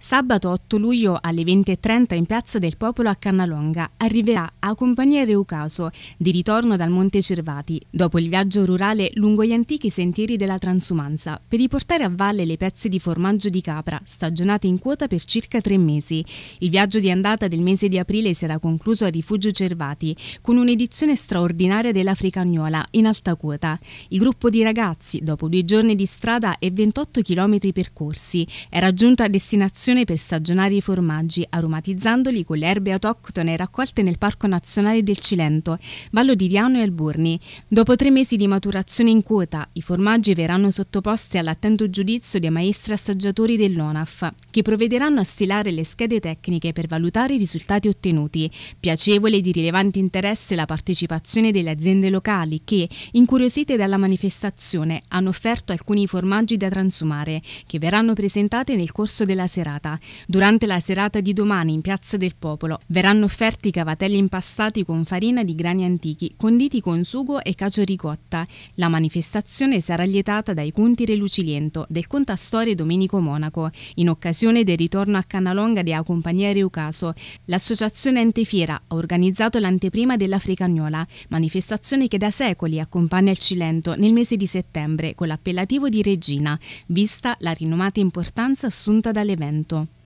Sabato 8 luglio alle 20.30 in Piazza del Popolo a Cannalonga arriverà a Compagnia Reucaso di ritorno dal Monte Cervati dopo il viaggio rurale lungo gli antichi sentieri della transumanza per riportare a valle le pezze di formaggio di capra stagionate in quota per circa tre mesi. Il viaggio di andata del mese di aprile si era concluso a Rifugio Cervati con un'edizione straordinaria dell'Africagnola in alta quota. Il gruppo di ragazzi dopo due giorni di strada e 28 km percorsi era giunto a destinazione produzione per stagionare i formaggi, aromatizzandoli con le erbe autoctone raccolte nel Parco Nazionale del Cilento, Vallo di Viano e Alburni. Dopo tre mesi di maturazione in quota, i formaggi verranno sottoposti all'attento giudizio dei maestri assaggiatori dell'ONAF, che provvederanno a stilare le schede tecniche per valutare i risultati ottenuti. Piacevole e di rilevante interesse la partecipazione delle aziende locali che, incuriosite dalla manifestazione, hanno offerto alcuni formaggi da transumare, che verranno presentati nel corso della serata serata. Durante la serata di domani in Piazza del Popolo verranno offerti cavatelli impastati con farina di grani antichi, conditi con sugo e cacio ricotta. La manifestazione sarà lietata dai Cunti Reluciliento del contastore Domenico Monaco, in occasione del ritorno a Canalonga della compagnia Reucaso. L'associazione Antefiera ha organizzato l'anteprima della Fricagnola, manifestazione che da secoli accompagna il Cilento nel mese di settembre con l'appellativo di Regina, vista la rinomata importanza assunta dall'evento. momento.